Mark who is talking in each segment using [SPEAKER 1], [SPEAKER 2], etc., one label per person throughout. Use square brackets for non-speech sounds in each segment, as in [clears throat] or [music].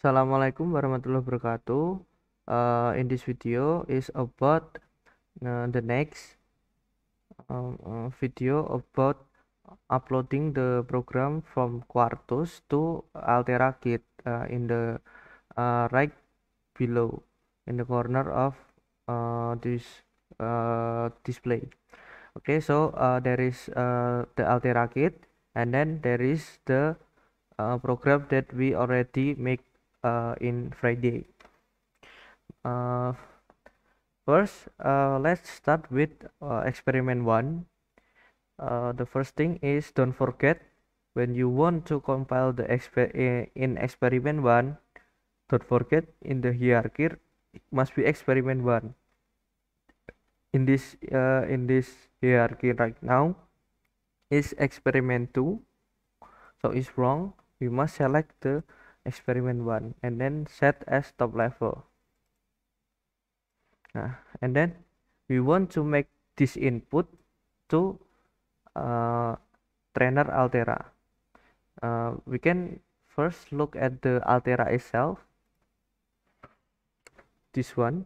[SPEAKER 1] Assalamualaikum warahmatullahi wabarakatuh. Uh, in this video is about uh, the next um, uh, video about uploading the program from Quartus to Altera Kit uh, in the uh, right below in the corner of uh, this uh, display. Okay, so uh, there is uh, the Altera Kit and then there is the uh, program that we already make uh, in Friday. Uh, first, uh, let's start with uh, experiment 1. Uh, the first thing is don't forget when you want to compile the exper in experiment 1, don't forget in the hierarchy must be experiment 1. In this uh, in this hierarchy right now is experiment 2 so it's wrong we must select the experiment 1 and then set as top level uh, and then we want to make this input to uh, trainer altera uh, we can first look at the altera itself this one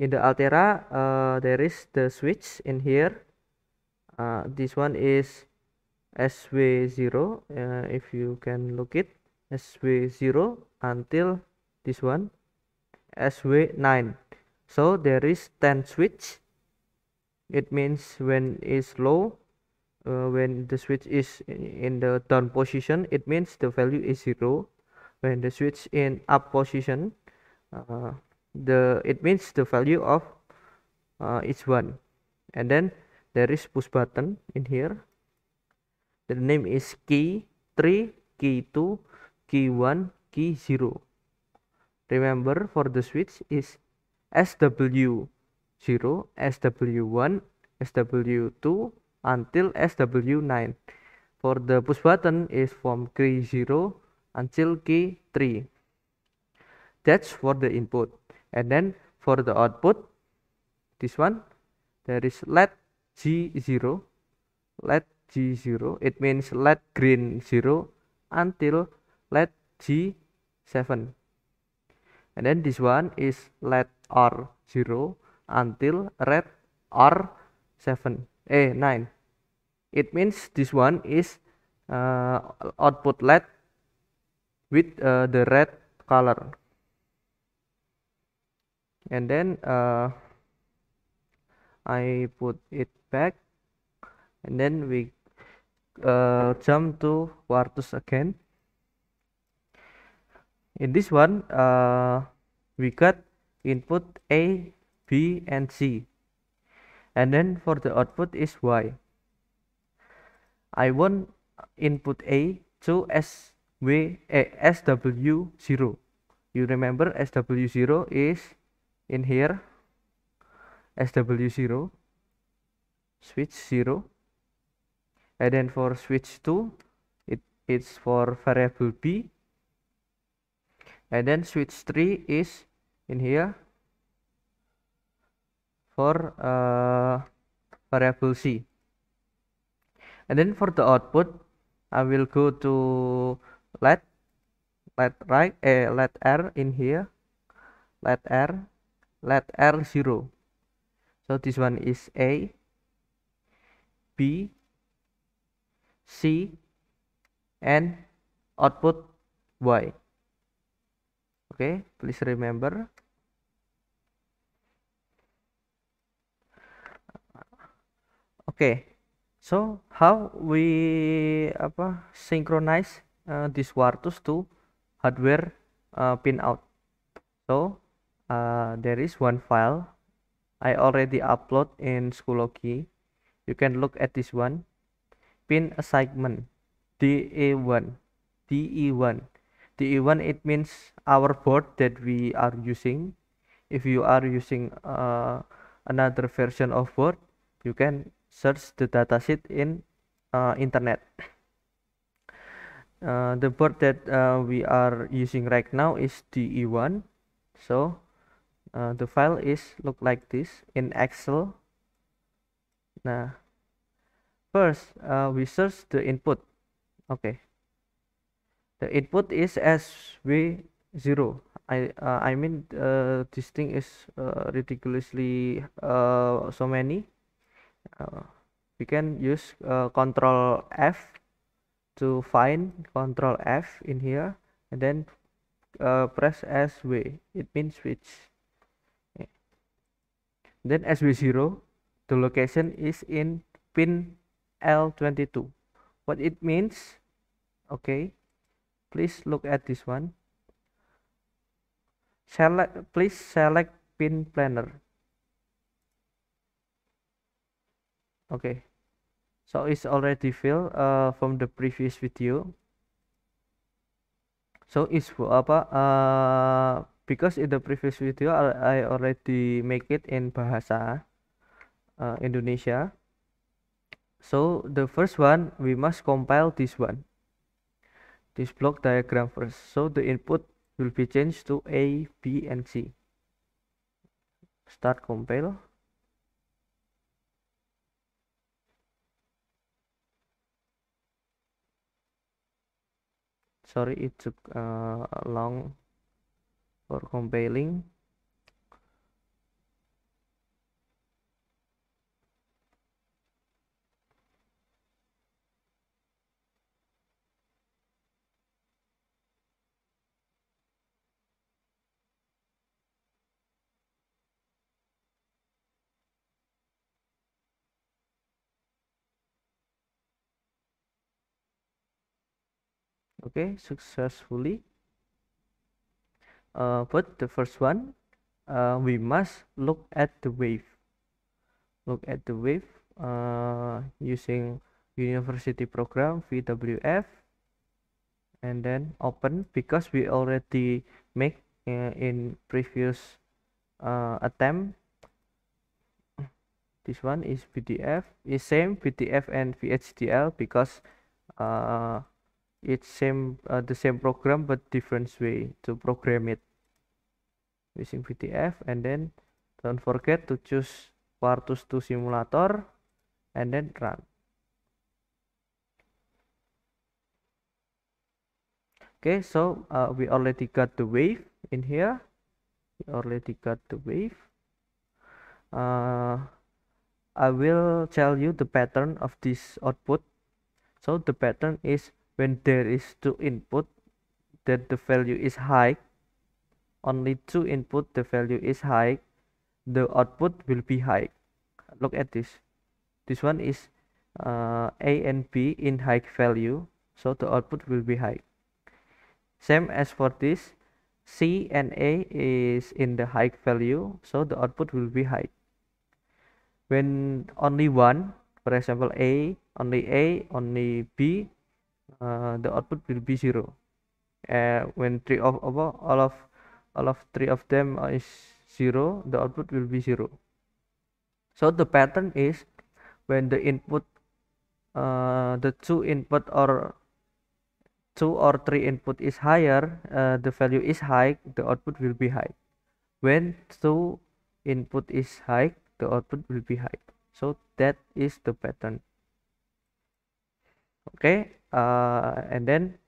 [SPEAKER 1] in the altera uh, there is the switch in here uh, this one is sw0 uh, if you can look it sw0 until this one sw9 so there is 10 switch it means when is low uh, when the switch is in the down position it means the value is 0 when the switch in up position uh, the it means the value of uh, each one and then there is push button in here the name is key 3 key 2 key 1 key 0 remember for the switch is sw0 sw1 sw2 until sw9 for the push button is from key 0 until key 3 that's for the input and then for the output this one there is let g0 let G0 it means let green 0 until let G7 and then this one is let R 0 until red R 7 eh 9 it means this one is uh, output LED with uh, the red color and then uh, I put it back and then we uh, jump to Wartus again in this one uh, we got input A B and C and then for the output is Y I want input A to SW, eh, SW0 you remember SW0 is in here SW0 switch 0 and then for switch 2 it, it's for variable b and then switch 3 is in here for uh, variable c and then for the output I will go to let let right eh, let r in here let r let r 0 so this one is a b C and output Y. Okay, please remember. Okay, so how we apa, synchronize uh, this wartos to hardware uh, pin out? So uh, there is one file I already upload in Schoology. You can look at this one. pin assignment DA1 DE1 DE1 it means our board that we are using if you are using uh, another version of board, you can search the datasheet in uh, internet uh, the board that uh, we are using right now is DE1 so uh, the file is look like this in Excel nah first uh, we search the input okay the input is sv0 i uh, i mean uh, this thing is uh, ridiculously uh, so many uh, we can use control f to find control f in here and then press sv it means switch then sv0 the location is in pin L22 what it means okay please look at this one select please select pin planner okay so it's already filled uh, from the previous video so it's for apa uh, because in the previous video I already make it in bahasa uh, Indonesia So the first one, we must compile this one. This block diagram first. So the input will be changed to A, B, and C. Start compile. Sorry, it took uh, long for compiling. okay successfully uh, but the first one uh, we must look at the wave look at the wave uh, using university program VWF and then open because we already make uh, in previous uh, attempt this one is PDF is same PDF and VHDL because uh, it's same uh, the same program but different way to program it using VTF and then don't forget to choose Partus 2 simulator and then run okay so uh, we already got the wave in here we already got the wave uh, I will tell you the pattern of this output so the pattern is when there is two input that the value is high only two input the value is high the output will be high look at this this one is uh, a and b in high value so the output will be high same as for this c and a is in the high value so the output will be high when only one for example a only a only b uh, the output will be zero uh, when three of above, all of all of three of them is zero the output will be zero so the pattern is when the input uh, the two input or two or three input is higher uh, the value is high the output will be high when two input is high the output will be high so that is the pattern okay uh, and then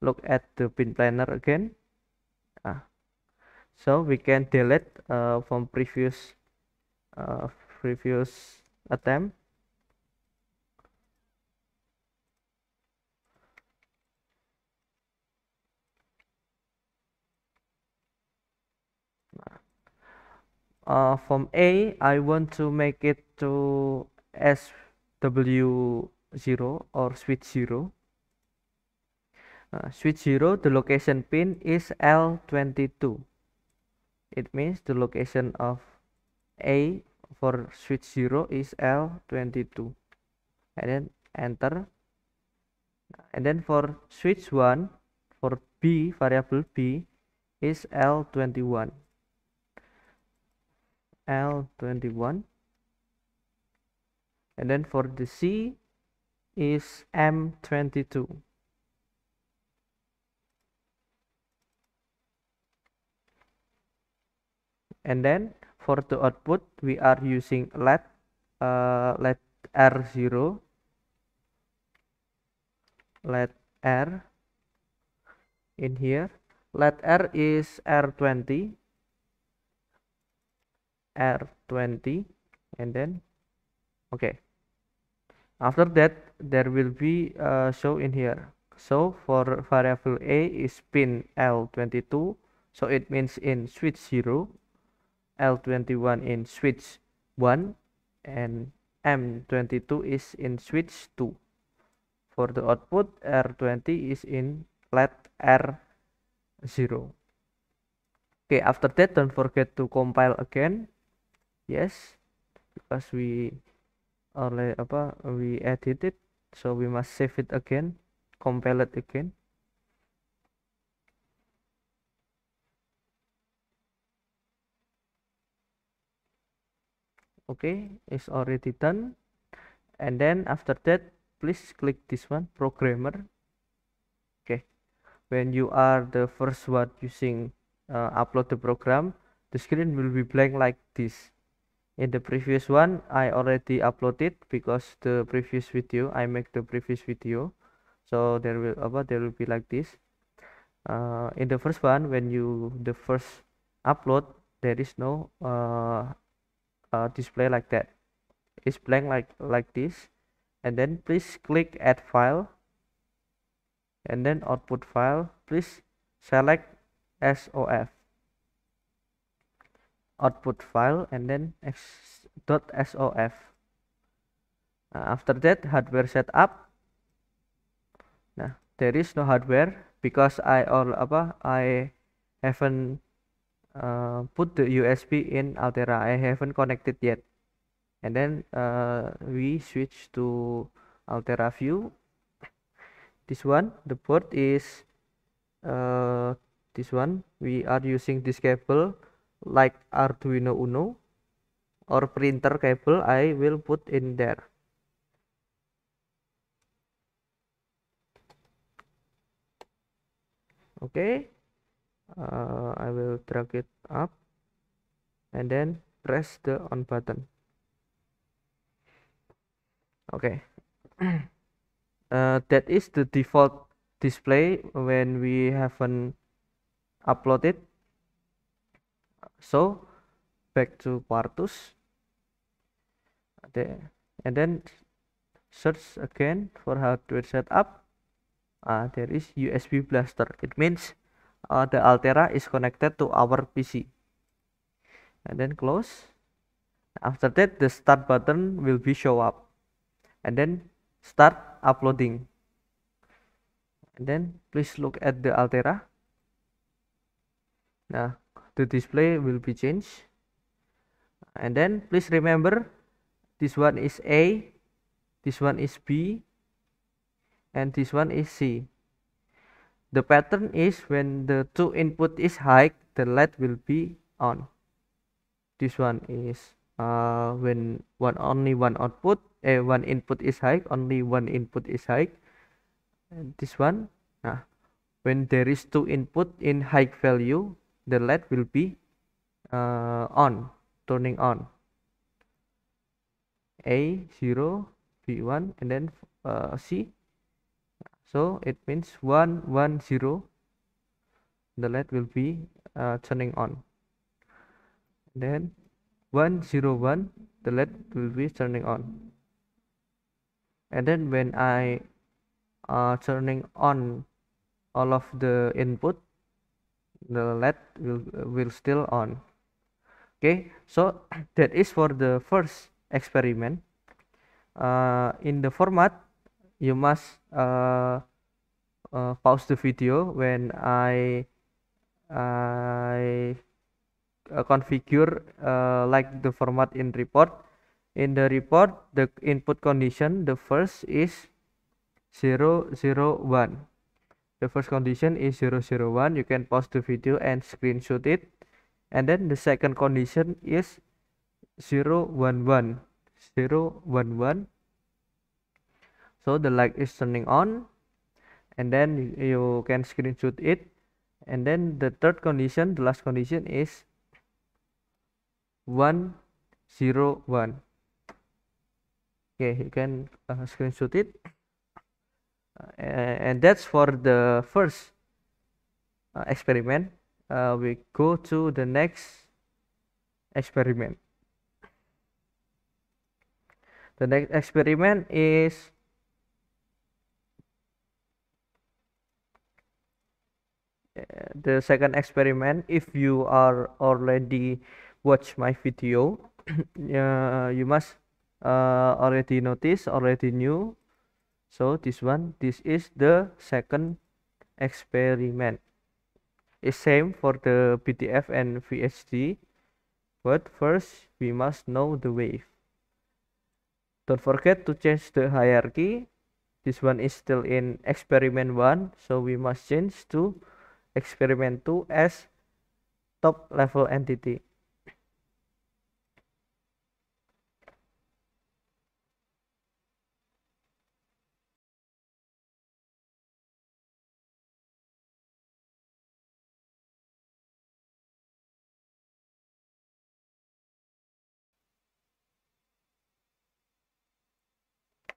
[SPEAKER 1] look at the pin planner again uh, so we can delete uh, from previous uh, previous attempt uh, from A I want to make it to SW 0 or switch 0 uh, switch 0 the location pin is L22 it means the location of A for switch 0 is L22 and then enter and then for switch 1 for B variable B is L21 L21 and then for the C is M22. And then for the output, we are using let uh, R0, Let R in here. Let R is R20, R20, and then okay after that there will be a show in here so for variable a is pin l22 so it means in switch 0 l21 in switch 1 and m22 is in switch 2 for the output r20 is in let r0 okay after that don't forget to compile again yes because we oleh apa we edit it so we must save it again compile it again okay it's already done and then after that please click this one programmer okay when you are the first one using uh, upload the program the screen will be blank like this in the previous one I already uploaded because the previous video I make the previous video so there will about there will be like this uh, in the first one when you the first upload there is no uh, uh, display like that it's blank like like this and then please click add file and then output file please select SOF output file and then .sof nah, after that hardware setup nah there is no hardware because I or apa I haven't uh, put the USB in Altera I haven't connected yet and then uh, we switch to Altera view this one the port is uh, this one we are using this cable like Arduino Uno or printer cable I will put in there. Okay, uh, I will drag it up and then press the on button. Okay, [clears throat] uh, that is the default display when we haven't uploaded so back to partus there and then search again for hardware setup uh, ah, there is USB blaster it means uh, the Altera is connected to our PC and then close after that the start button will be show up and then start uploading and then please look at the Altera now the display will be changed and then please remember this one is A this one is B and this one is C the pattern is when the two input is high the light will be on this one is uh, when one only one output uh, one input is high only one input is high and this one uh, when there is two input in high value the led will be uh, on turning on a0 B one and then uh, c so it means 1 1 0 the led will be uh, turning on then 1 0 1 the led will be turning on and then when i uh, turning on all of the input the LED will, will still on okay so [clears throat] that is for the first experiment uh, in the format you must uh, uh, pause the video when I I uh, configure uh, like the format in report in the report the input condition the first is 001 The first condition is 001. You can pause the video and screenshot it. And then the second condition is 011. 011. So the light is turning on. And then you, can screenshot it. And then the third condition, the last condition is 101. Okay, you can uh, screenshot it. and that's for the first uh, experiment uh, we go to the next experiment the next experiment is the second experiment if you are already watch my video [coughs] uh, you must uh, already notice already knew so this one this is the second experiment it's same for the PDF and VHD but first we must know the wave don't forget to change the hierarchy this one is still in experiment 1 so we must change to experiment 2 as top level entity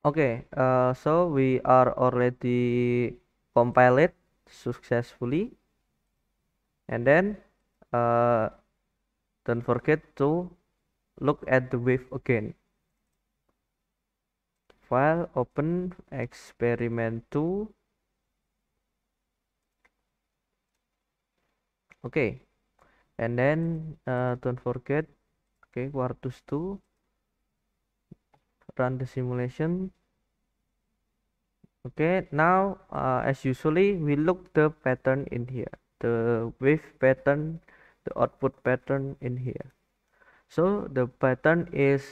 [SPEAKER 1] okay uh, eh, so we are already compiled successfully and then uh, don't forget to look at the wave again file open experiment 2 okay and then uh, don't forget okay quartus 2 run the simulation okay now uh, as usually we look the pattern in here the wave pattern the output pattern in here so the pattern is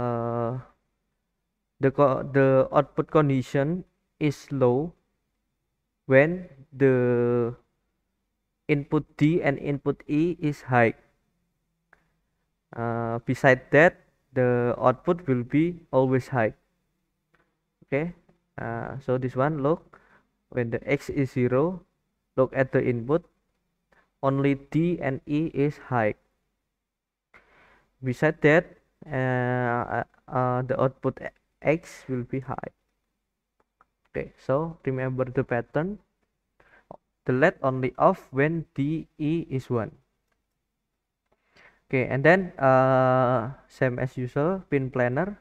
[SPEAKER 1] uh, the the output condition is low when the input D and input E is high uh, beside that the output will be always high okay uh, so this one look when the x is 0 look at the input only d and e is high beside that uh, uh, uh, the output x will be high okay so remember the pattern the LED only off when DE is 1 okay and then uh, same as usual pin planner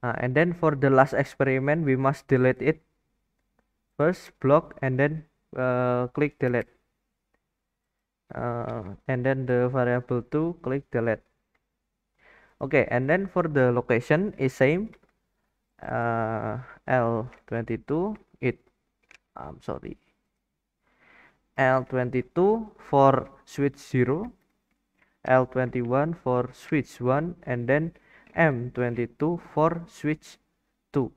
[SPEAKER 1] Nah, and then for the last experiment we must delete it first block and then uh, click delete uh, and then the variable two, click delete okay and then for the location is same uh, L22 it I'm sorry L22 for switch 0 L21 for switch 1 and then M22 for switch 2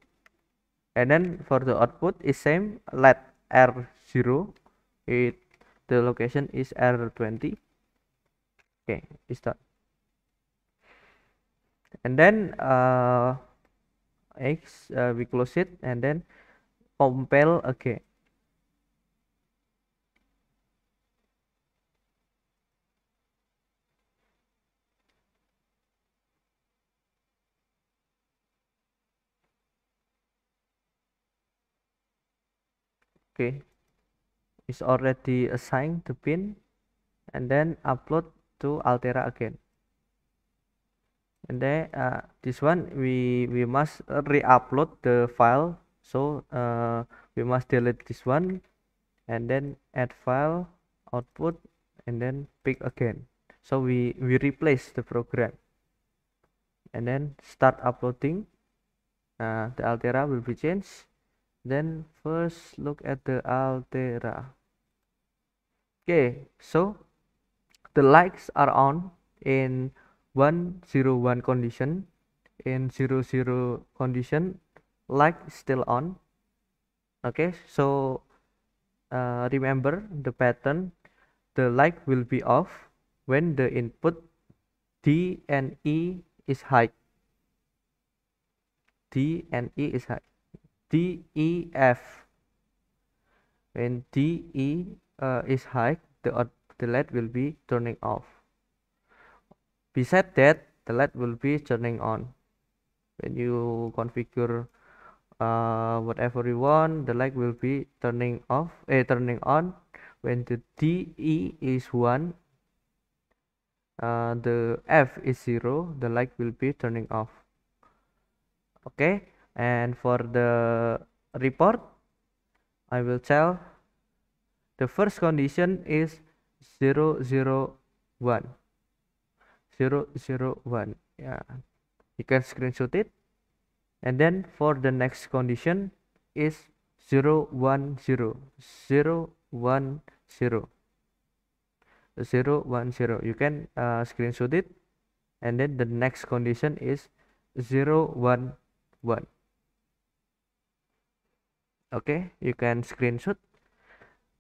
[SPEAKER 1] and then for the output is same let R0 it the location is R20 okay it's done and then uh, X uh, we close it and then compile again okay is already assigned to pin, and then upload to altera again and then uh, this one we we must re-upload the file so uh, we must delete this one and then add file output and then pick again so we we replace the program and then start uploading uh, the altera will be changed then first look at the altera okay so the lights are on in 101 condition in 00 condition light is still on okay so uh, remember the pattern the light will be off when the input d and e is high d and e is high DEF when DE uh, is high the, uh, the LED will be turning off beside that the LED will be turning on when you configure uh, whatever you want the light will be turning off eh, turning on when the DE is 1 uh, the F is 0 the light will be turning off okay and for the report I will tell the first condition is 001 001 yeah you can screenshot it and then for the next condition is 010 010 you can uh, screenshot it and then the next condition is zero one one. okay you can screenshot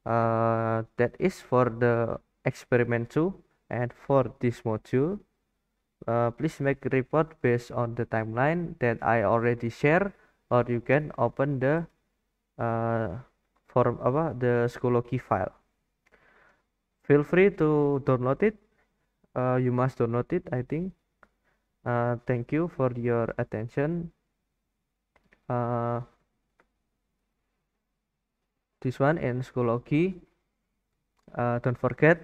[SPEAKER 1] uh, that is for the experiment 2 and for this module uh, please make report based on the timeline that I already share or you can open the uh, form apa the Schoology file feel free to download it uh, you must download it I think uh, thank you for your attention uh, this one in Schoology. Uh, don't forget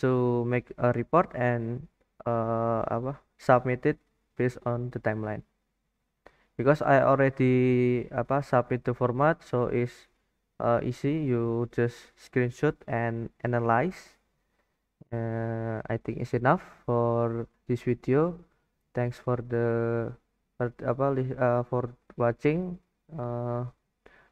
[SPEAKER 1] to make a report and uh, apa, submit it based on the timeline. Because I already apa, submit the format, so it's uh, easy. You just screenshot and analyze. Uh, I think it's enough for this video. Thanks for the for, apa, uh, for watching. Uh,